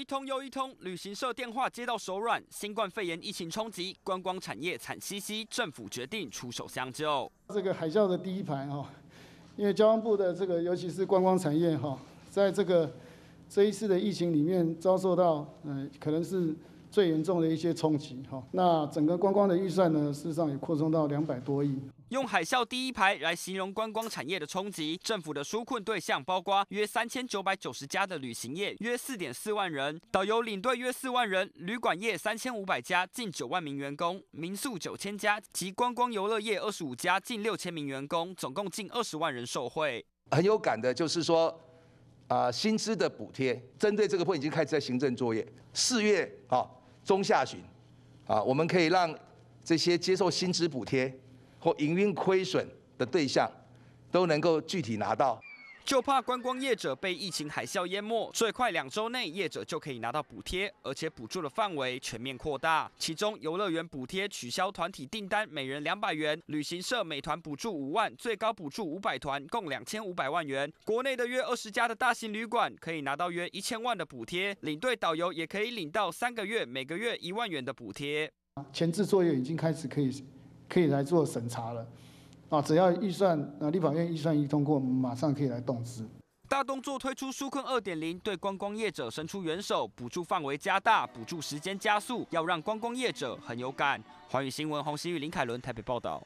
一通又一通，旅行社电话接到手软。新冠肺炎疫情冲击，观光产业惨兮兮。政府决定出手相救。这个海啸的第一排哈，因为交通部的这个，尤其是观光产业哈，在这个这一次的疫情里面，遭受到嗯，可能是。最严重的一些冲击，哈，那整个观光的预算呢，事实上也扩充到两百多亿。用海啸第一排来形容观光产业的冲击，政府的纾困对象包括约三千九百九十家的旅行业，约四点四万人；导游领队约四万人；旅馆业三千五百家，近九万名员工；民宿九千家及观光游乐业二十五家，近六千名员工，总共近二十万人受惠。很有感的就是说，啊，薪资的补贴，针对这个部分已经开始在行政作业，四月啊。中下旬，啊，我们可以让这些接受薪资补贴或营运亏损的对象都能够具体拿到。就怕观光业者被疫情海啸淹没，最快两周内业者就可以拿到补贴，而且补助的范围全面扩大。其中，游乐园补贴取消团体订单每人两百元，旅行社每团补助五万，最高补助五百团，共两千五百万元。国内的约二十家的大型旅馆可以拿到约一千万的补贴，领队导游也可以领到三个月，每个月一万元的补贴。前置作业已经开始可以，可以来做审查了。啊，只要预算，啊，立法院预算一通过，我们马上可以来动资。大动作推出纾困二点零，对观光业者伸出援手，补助范围加大，补助时间加速，要让观光业者很有感。华语新闻，红星与林凯伦台北报道。